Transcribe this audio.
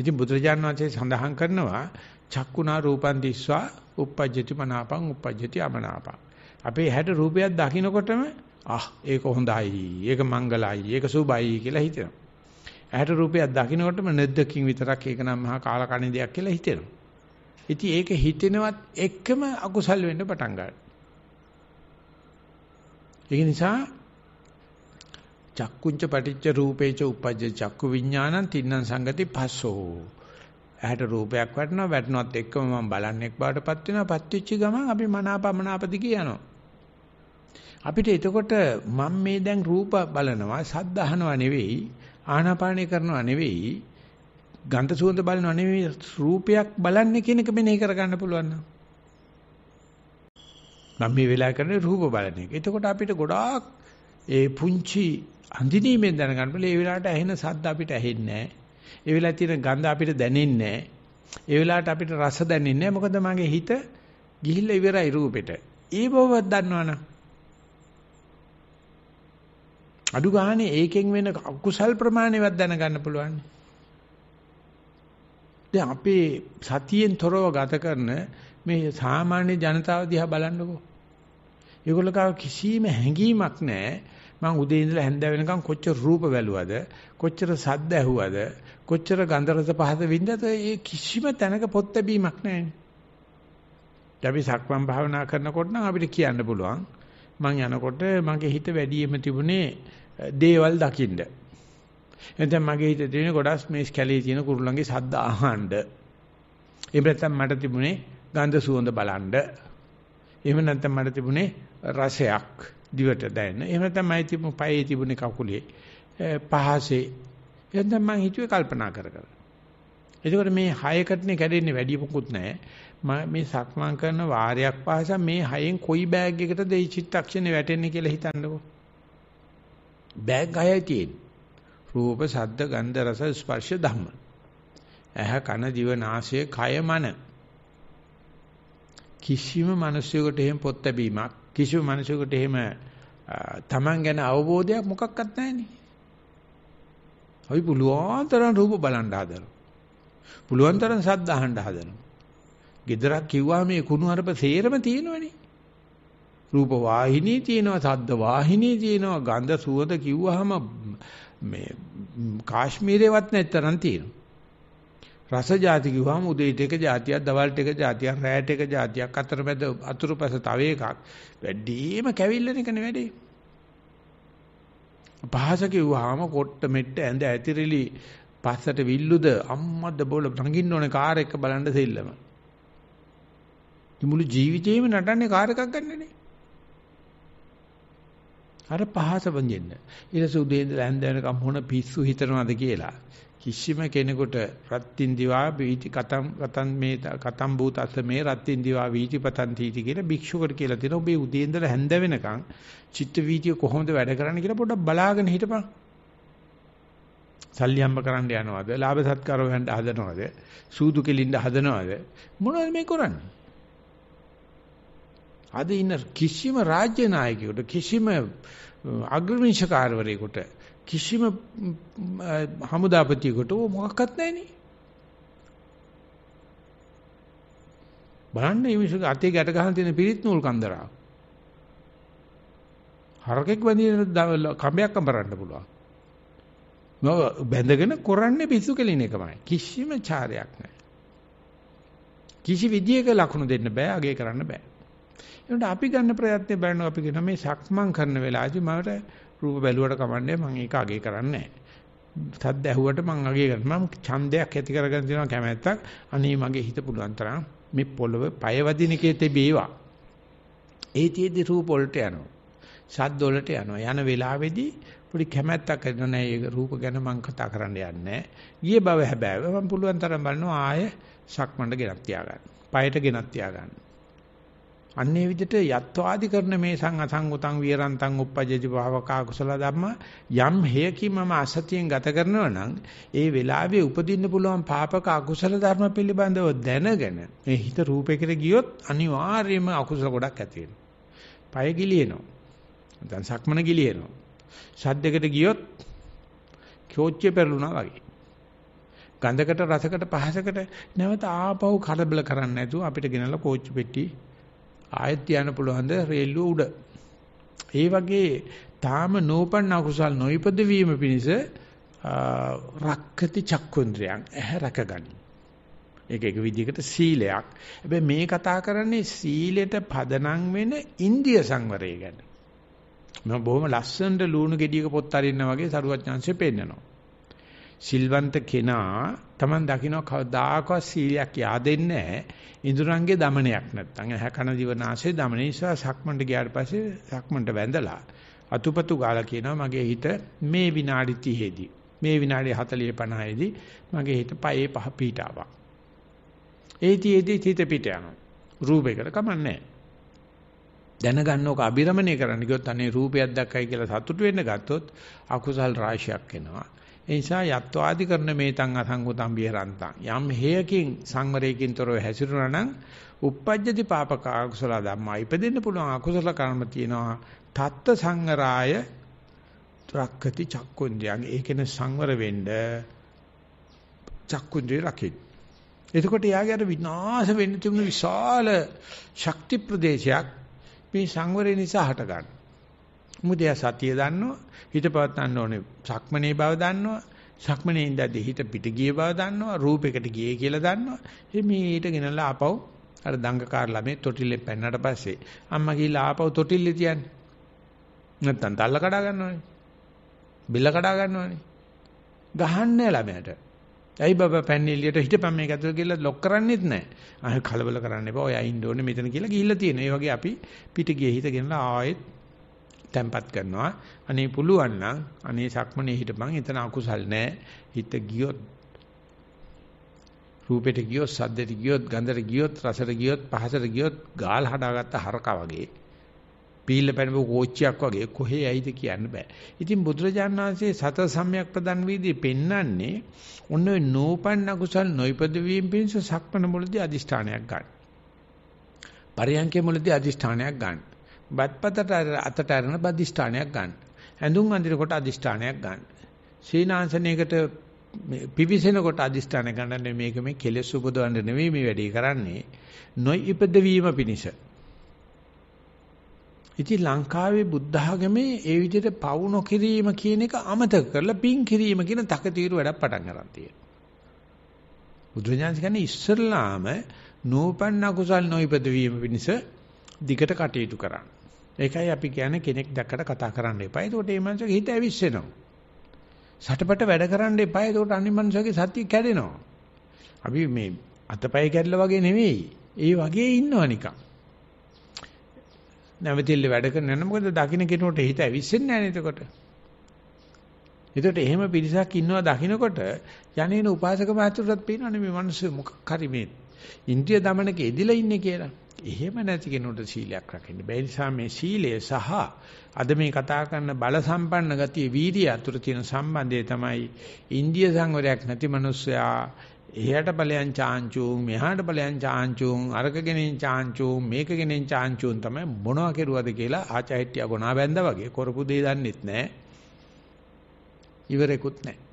ඉතින් බුදුරජාණන් වහන්සේ සඳහන් කරනවා චක්කුණා රූපං දිස්වා uppajjati මනාපං uppajjati අමනාපං. අපේ හැට රූපයක් දකිනකොටම ආ ඒක හොඳයි. ඒක මංගලයි. ඒක සුබයි කියලා හිතෙනවා. ඇහැට රූපයක් දකිනකොටම නැද්දකින් විතරක් ඒක නම් මහා කාල කණි දෙයක් කියලා හිතෙනවා. ඉතින් ඒක හිතෙනවත් එක්කම අකුසල් වෙන්න පටන් ගන්නවා. ඒ නිසා චක්කුංච පටිච්ච රූපේච උපජ්ජ චක්කු විඥානං තින්නම් සංගති පස්සෝ. ඇහැට රූපයක් වටනවා වැටෙනවත් එක්කම මම බලන්නෙක් බාටපත් වෙනවා. පත්විච්ච ගමන් අපි මනාපමනාපදිගේ යනවා. අපිට එතකොට මම මේ දැන් රූප බලනවා, සද්ද අහනවා නෙවෙයි, ආනාපානය කරනවා නෙවෙයි, ගන්ධ සුවඳ බලනවා නෙවෙයි, රූපයක් බලන්නේ කියන එක මෙනේ කරගන්න පුළුවන් නම්. මම මේ වෙලාව කරන්නේ රූප බලන එක. එතකොට අපිට ගොඩාක් ඒ පුංචි අඳිනීමෙන් දැනගන්න බෑ. ඒ වෙලාවට ඇහෙන සද්ද අපිට ඇහෙන්නේ නෑ. ඒ වෙලාවට තියෙන ගඳ අපිට දැනෙන්නේ නෑ. ඒ වෙලාවට අපිට රස දැනෙන්නේ නෑ. මොකද මගේ හිත ගිහිල්ලා ඉවරයි රූපෙට. ඒ බවවත් දන්නවනම් අඩු ගානේ ඒකෙන් වෙන අකුසල් ප්‍රමාණයවත් දැනගන්න පුළුවන්. දැන් අපේ සතියෙන් තොරව ගත කරන මේ සාමාන්‍ය ජනතාව දිහා බලන්නකෝ. ඒගොල්ලෝ කිසිම හැඟීමක් නැහැ. මම උදේ ඉඳලා හැන්ද වෙනකන් කොච්චර රූප බැලුවද කොච්චර සද්ද ඇහුවද කොච්චර ගන්ධ රස පහස විඳද ඒ කිසිම තැනක පොත් ලැබීමක් නැහැ. අපි සක්මන් භාවනා කරනකොට නම් අපිට කියන්න පුළුවන් මම යනකොට මගේ හිත වැඩියෙන්ම තිබුණේ දේවල් දකින්න. එතෙන් මගේ හිතේ තියෙන ගොඩක් මේ කැලේ තියෙන කුරුල්ලන්ගේ සද්ද අහන්න. එහෙම නැත්නම් මට තිබුණේ ගන්ධ සුවඳ බලන්න. එහෙම නැත්නම් මට තිබුණේ රසයක්. දිවට දැනෙන. එහෙම නැත්නම් මම තිබු පයේ තිබුණේ කකුලේ පහසේ. එහෙනම් මම හිතුවේ කල්පනා කර කර. එතකොට මේ හයකටනේ කැඩෙන්නේ වැඩි මොකුත් නැහැ. මේ සක්මන් කරන වාරයක් පාසා මේ හයෙන් කොයි බෑග් එකටද මේ චිත්තක්ෂණේ වැටෙන්නේ කියලා හිතන්නකෝ. බෑග් හයයි තියෙන්නේ. රූප, ශබ්ද, ගන්ධ, රස, ස්පර්ශ, ධම්ම. ඇහ, කන, දිව, නාසය, කය, මන. කිසිම මිනිසෙකුට එහෙම පොත් ලැබීමක් කිසිම මිනිසෙකුට එහෙම Taman ගැන අවබෝධයක් මොකක්වත් නැහැනේ. අපි පුළුවන් තරම් රූප බලන්න හදනවා. පුළුවන් තරම් සද්ද අහන්න හදනවා. gedarak කිව්වා මේ කුණු හරප සේරම තියෙනවනේ. රූප වාහිනී තියෙනවා, සද්ද වාහිනී තියෙනවා, ගන්ධ සුවඳ කිව්වහම මේ කාශ්මීරේවත් නැත්තරම් තියෙනවා. රස જાති කිව්වම උදේට එක જાතියක් දවල්ට එක જાතියක් රැයට එක જાතියක් අතරමැද අතුරුපස තව එකක් වැඩිම කැවිල්ලන එකනේ වැඩේ පහස කිව්වම කොට්ට මෙට්ට ඇඳ ඇතිරිලි පස්සට විල්ලුද අම්මද බෝල නගින්න ඕනේ කාර් එක බලන්න සෙල්ලම මුළු ජීවිතේම නටන්නේ කාර් එකක් ගන්නනේ අර පහස වඳින්න ඊට සුදේ ඉඳලා ඇඳ වෙනකම් මොන පිස්සු හිතනවද කියලා කිසිම කෙනෙකුට රත්ත්‍ින් දිවා වීති කතම් කතම් මේ කතම් භූතස්ස මේ රත්ත්‍ින් දිවා වීති පතන් තීති කියලා භික්ෂුවකට කියලා තියෙන ඔබේ උදේ ඉඳලා හැන්ද වෙනකන් චිත්ත වීතිය කොහොමද වැඩ කරන්නේ කියලා පොඩ්ඩක් බලාගෙන හිටපන්. සල්ලි හම්බ කරන්න යනවද? ලාභ සත්කාර හොයන්න හදනවද? සූදු කෙලින්න හදනවද? මොනවද මේ කරන්නේ? අද ඉන්න කිසිම රාජ්‍ය නායකයෙකුට කිසිම අග්‍රවංශකාරවරයෙකුට කිසිම හමුදාපතියෙකුට මොකක්වත් නැහෙනේ. බලන්න මේ මිනිස්සු අතේ ගැට ගහන තියෙන පිරිත් නූල් කන්දරාව. හරකෙක් බැඳින කඹයක් අඹරන්න පුළුවන්. නෝ බැඳගෙන කරන්නේ පිස්සු කෙලින එකමයි. කිසිම චාරයක් නැහැ. කිසි විදියක ලකුණු දෙන්න බෑ, අගේ කරන්න බෑ. ඒකට අපි ගන්න ප්‍රයත්නේ බලනවා අපි කියන මේ සක්මන් කරන වෙලාවදී මට රූප බැලුවට කමන්නේ මම ඒක අගේ කරන්නේ නැහැ සද්ද ඇහුවට මම අගේ කරනවා මම ඡන්දයක් ඇති කරගෙන තියෙනවා කැමැත්තක් අනේ මගේ හිත පුළුවන් තරම් මේ පොළව පය වදිනකේ තිබේවා ඒතියෙදි රූප වලට යනවා සද්ද වලට යනවා යන වෙලාවේදී පොඩි කැමැත්තක් ඇති නෑ ඒ රූප ගැන මම කතා කරන්න යන්නේ ගිය බව හැබැයි මම පුළුවන් තරම් බලනවා ආය සක්මණට ගෙනත් තියාගන්න පයට ගෙනත් තියාගන්න අන්නේ විදිහට යත්වාදි කරන මේ සංඅසංගතං විරන්තං uppajjati භාවකා කුසල ධම්ම යම් හේකින් මම අසතියෙන් ගත කරනවා නම් ඒ වෙලාවේ උපදින්න පුළුවන් පාපක අකුසල ධර්ම පිළිබඳව දැනගෙන මේ හිත රූපයකට ගියොත් අනිවාර්යයෙන්ම අකුසල ගොඩක් ඇති වෙනවා. පය ගිලිනවා. දැන් සක්මන ගිලිනවා. ශබ්දයකට ගියොත් කෝච්චිය පෙරළුණා වගේ. ගන්ධකට රසකට පහසකට නැවත ආපහු කලබල කරන්නේ නැතුව අපිට ගෙනලා කෝච්චි පෙට්ටිය ආයෙත් තියන්න පුළුවන්ද රේල්ලුව උඩ. ඒ වගේ තාම නෝපන්න අකුසල් නොයිපද වීම පිණිස රක්කති චක්කුන්ද්‍රයන් ඇහැ රකගනි. ඒක එක විදිහකට සීලයක්. හැබැයි මේ කතා කරන්නේ සීලෙට පදනම් වෙන ඉන්දිය සංවරය ගැන. මම බොහොම ලස්සනට ලුණු ගෙඩියක පොත් අරින්න වගේ සරුවඥාන්සේ පෙන්නනවා. සිල්වන්ත කෙනා Taman දකින්න කවදාකවත් සීලයක් yaadෙන්නේ නැහැ. ඉඳුරංගේ দমনයක් නැත්තම් එහ කන දිවනාසේ দমন නිසා සක්මන්ට ගියාට පස්සේ සක්මන්ට වැඳලා අතුපතු ගාලා කියනවා මගේ හිත මේ විනාඩි 30 මේ විනාඩි 40 50 මගේ හිත පයේ පහ පීටාවක්. ඒ තියේදී හිත පිට යනවා. රූපයකට කමන්නේ දැනගන්න ඕක අබිරමණය කරන්න ගියොත් අනේ රූපයක් දැක්කයි කියලා සතුටු වෙන්න ගත්තොත් අකුසල් රාශියක් එනවා. ඒ නිසා යත්වාදි කරන මේතං අසංගතම් විහරන්තං යම් හේයකින් සංවරයකින් තොරව හැසිරුණා නම් uppajjati papaka akusala dhamma ඉපදෙන්න පුළුවන් අකුසල කර්ම තියෙනවා තත්ත සංගරාය රක්කති චක්කුන්දයන් ඒකෙන සංවර වෙන්න චක්කුන්දේ රකින්න එතකොට යාගේ අර විනාශ වෙන්න තිබුණු විශාල ශක්ති ප්‍රදේශයක් මේ සංවරය නිසා හට ගන්නවා මුදේ සතිය දන්නවා හිත පවත්වන්න ඕනේ සක්මනේ බව දන්නවා සක්මනේ ඉඳද්දී හිත පිට ගිය බව දන්නවා රූපයකට ගියේ කියලා දන්නවා ඉතින් මේ ඊට ගෙනලා ආපහු අර දංගකාර ළමේ තොටිල්ලේ පැන්නට පස්සේ අම්මා ගිහලා ආපහු තොටිල්ලේ තියන්නේ නැත්තම් තල්ල කඩා ගන්නවනේ බිල්ල කඩා ගන්නවනේ ගහන්නේ ළමයට ඇයි බබා පැන්නේ එළියට හිටපන් මේක ඇතුළ කියලා ලොක් කරන්නේත් නැහැ. අහ කලබල කරන්න එපා. ඔය අයින් ඕනේ මෙතන කියලා ගිහිල්ලා තියෙනවා. ඒ වගේ අපි පිට ගියේ හිතගෙනලා ආයෙත් තැම්පත් කරනවා. අනේ පුළුවන් නම් අනේ සක්මනේ හිටපන්. එතන අකුසල් නැහැ. හිත ගියොත් රූපෙට ගියොත්, සද්දෙට ගියොත්, ගන්ධෙට ගියොත්, රසෙට ගියොත්, පහසට ගියොත් ගාල් හදාගත්ත හරකා වගේ. පීල්ල පැනපු කෝච්චියක් වගේ කොහේ ඇයිද කියන්න බෑ. ඉතින් බුදුරජාණන් වහන්සේ සත සම්‍යක් ප්‍රදන් වීදී පෙන්වන්නේ ඔන්න ඔය නෝපන් අකුසල් නොයිපද වීම පිණිස සක්මන මුලදී අදිෂ්ඨානයක් ගන්න. පරයන්කේ මුලදී අදිෂ්ඨානයක් ගන්න. බත්පතට අතට අරන බදිෂ්ඨානයක් ගන්න. ඇඳුම් අඳිනකොට අදිෂ්ඨානයක් ගන්න. සීනාසනයකට පිවිසෙනකොට අදිෂ්ඨාන ගන්න මේක මේ කෙලෙස් උපදවන්න නෙවෙයි මේ වැඩේ කරන්නේ. නොයි ඉපදවීම පිණිස. ඉතින් ලංකාවේ බුද්ධ ආගමේ ඒ විදිහට පවු නොකිරීම කියන එක අමතක කරලා පින් කිරීම කියන තකතිරු වැඩක් පටන් ගන්න තියෙනවා. බුදුඥානස කියන්නේ ඉස්සල්ලාම නූපන්න කුසල් නොයිපද වීම පිණිස දිගට කටයුතු කරන්න. ඒකයි අපි කියන්නේ කෙනෙක් දැක්කට කතා කරන්න එපා. එතකොට මේ මනුස්සයාගේ හිත ඇවිස්සෙනවා. සටපට වැඩ කරන්න එපා. එතකොට අනිත් මනුස්සයාගේ සතිය කැඩෙනවා. අපි මේ අතපය කැඩලා වගේ නෙවෙයි. ඒ වගේ ඉන්නවා නිකන්. නැවතිල්ල වැඩ කරන නම් මොකද දකින්න කෙනෙකුට හිත ඇවිස්සෙන්නේ නැහැ නේද එතකොට. එතකොට එහෙම පිරිසක් ඉන්නවා දකින්නකොට යන්නේන උපාසක මහතුරුත් පේනවනේ මේ මිනිස්සු මොකක් හරි මේ ඉන්ද්‍රිය দমনකෙ ඉදිලා ඉන්නේ කියලා. එහෙම නැති කෙනෙකුට සීලයක් රකින්න බැහැ. නිසා මේ සීලය සහ අද මේ කතා කරන බල සම්පන්න ගතිය වීර්ය අතර තියෙන සම්බන්ධය තමයි ඉන්දිය සංවරයක් නැති මිනිස්සයා එහාට ඵලයන් චාන්චුන් මෙහාට ඵලයන් චාන්චුන් අරකගෙනින් චාන්චුන් මේකගෙනින් චාන්චුන් තමයි මොනවා කෙරුවද කියලා ආචාහිටියා ගොනා බැන්දා වගේ කරපු දේ දන්නෙත් නැහැ. ඉවරෙකුත් නැහැ.